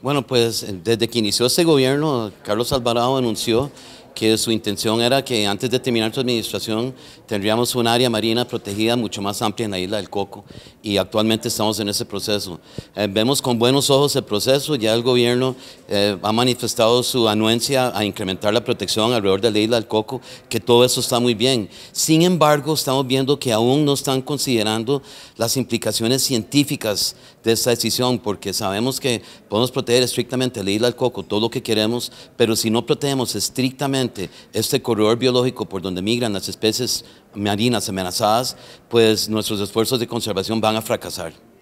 Bueno, pues desde que inició este gobierno, Carlos Alvarado anunció que su intención era que antes de terminar su administración tendríamos un área marina protegida mucho más amplia en la isla del Coco y actualmente estamos en ese proceso. Eh, vemos con buenos ojos el proceso, ya el gobierno eh, ha manifestado su anuencia a incrementar la protección alrededor de la isla del Coco, que todo eso está muy bien. Sin embargo, estamos viendo que aún no están considerando las implicaciones científicas de esta decisión, porque sabemos que podemos proteger estrictamente la isla del Coco, todo lo que queremos, pero si no protegemos estrictamente este corredor biológico por donde migran las especies marinas amenazadas, pues nuestros esfuerzos de conservación van a fracasar.